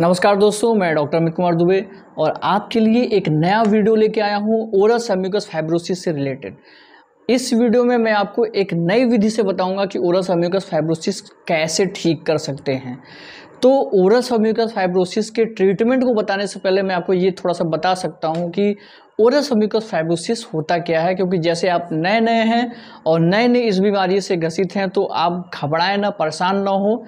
नमस्कार दोस्तों मैं डॉक्टर अमित कुमार दुबे और आपके लिए एक नया वीडियो लेके आया हूँ ओरल सेम्यूकस फाइब्रोसिस से रिलेटेड इस वीडियो में मैं आपको एक नई विधि से बताऊंगा कि ओरल सेम्यूकस फाइब्रोसिस कैसे ठीक कर सकते हैं तो ओरल सेम्यूकस फाइब्रोसिस के ट्रीटमेंट को बताने से पहले मैं आपको ये थोड़ा सा बता सकता हूँ कि ओरल सेम्यूकस फाइब्रोसिस होता क्या है क्योंकि जैसे आप नए नए हैं और नए नए इस बीमारी से ग्रसित हैं तो आप घबराएं ना परेशान ना हो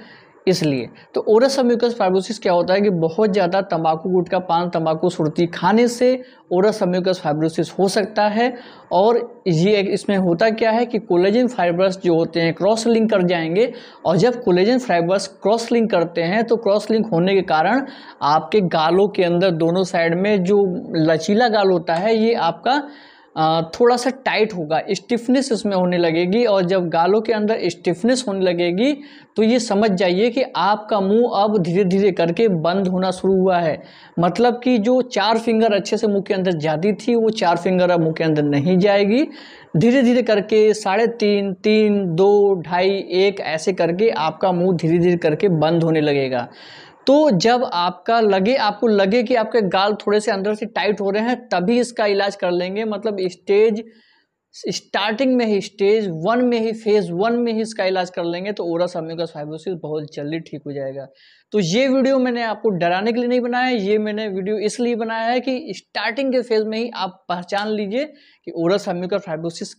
इसलिए तो ओरस अम्यूकस फाइब्रोसिस क्या होता है कि बहुत ज़्यादा तंबाकू का पान तंबाकू सुरती खाने से ओरस अम्यूकस फाइब्रोसिस हो सकता है और ये इसमें होता क्या है कि कोलेजन फाइबर्स जो होते हैं क्रॉस लिंक कर जाएंगे और जब कोलेजन फाइबर्स क्रॉस लिंक करते हैं तो क्रॉस लिंक होने के कारण आपके गालों के अंदर दोनों साइड में जो लचीला गाल होता है ये आपका थोड़ा सा टाइट होगा स्टिफनेस इसमें होने लगेगी और जब गालों के अंदर स्टिफनेस होने लगेगी तो ये समझ जाइए कि आपका मुंह अब धीरे धीरे करके बंद होना शुरू हुआ है मतलब कि जो चार फिंगर अच्छे से मुंह के अंदर जाती थी वो चार फिंगर अब मुंह के अंदर नहीं जाएगी धीरे धीरे करके साढ़े तीन तीन दो ढाई एक ऐसे करके आपका मुँह धीरे धीरे करके बंद होने लगेगा तो जब आपका लगे आपको लगे कि आपके गाल थोड़े से अंदर से टाइट हो रहे हैं तभी इसका इलाज कर लेंगे मतलब स्टेज स्टार्टिंग में ही स्टेज वन में ही फेज वन में ही इसका इलाज कर लेंगे तो ओरस अम्यूकस फाइब्रोसिस बहुत जल्दी ठीक हो जाएगा तो ये वीडियो मैंने आपको डराने के लिए नहीं बनाया है ये मैंने वीडियो इसलिए बनाया है कि स्टार्टिंग के फेज में ही आप पहचान लीजिए कि ओरस अम्यूकस फाइब्रोसिस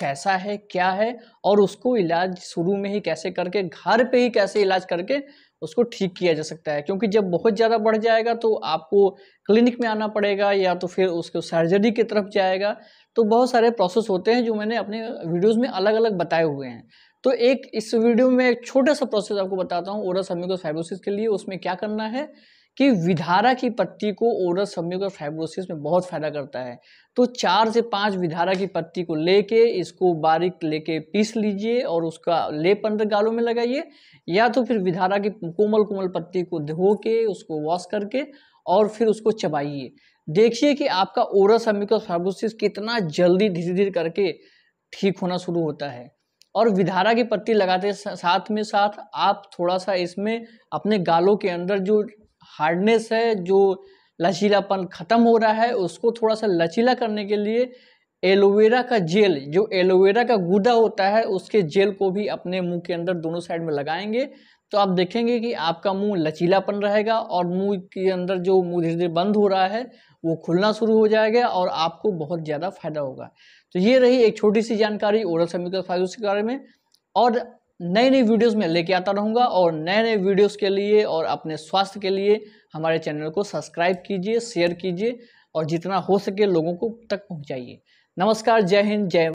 कैसा है क्या है और उसको इलाज शुरू में ही कैसे करके घर पे ही कैसे इलाज करके उसको ठीक किया जा सकता है क्योंकि जब बहुत ज़्यादा बढ़ जाएगा तो आपको क्लिनिक में आना पड़ेगा या तो फिर उसको सर्जरी की तरफ जाएगा तो बहुत सारे प्रोसेस होते हैं जो मैंने अपने वीडियोज़ में अलग अलग बताए हुए हैं तो एक इस वीडियो में एक छोटा सा प्रोसेस आपको बताता हूँ ओरस सर्मिकोस फाइब्रोसिस के लिए उसमें क्या करना है कि विधारा की पत्ती को ओरल और फाइब्रोसिस में बहुत फ़ायदा करता है तो चार से पांच विधारा की पत्ती को लेके इसको बारीक लेके पीस लीजिए और उसका लेप अंदर गालों में लगाइए या तो फिर विधारा की कोमल कोमल पत्ती को धो के उसको वॉश करके और फिर उसको चबाइए देखिए कि आपका ओरल और फाइब्रोसिस कितना जल्दी धीरे धीरे करके ठीक होना शुरू होता है और विधारा की पत्ती लगाते साथ में साथ आप थोड़ा सा इसमें अपने गालों के अंदर जो हार्डनेस है जो लचीलापन ख़त्म हो रहा है उसको थोड़ा सा लचीला करने के लिए एलोवेरा का जेल जो एलोवेरा का गुदा होता है उसके जेल को भी अपने मुंह के अंदर दोनों साइड में लगाएंगे तो आप देखेंगे कि आपका मुंह लचीलापन रहेगा और मुंह के अंदर जो मुंह धीरे धीरे बंद हो रहा है वो खुलना शुरू हो जाएगा और आपको बहुत ज़्यादा फायदा होगा तो ये रही एक छोटी सी जानकारी ओरल सेमिकल फाइजोस के बारे में और नई नई वीडियोस में लेके आता रहूँगा और नए नए वीडियोस के लिए और अपने स्वास्थ्य के लिए हमारे चैनल को सब्सक्राइब कीजिए शेयर कीजिए और जितना हो सके लोगों को तक पहुँचाइए नमस्कार जय हिंद जय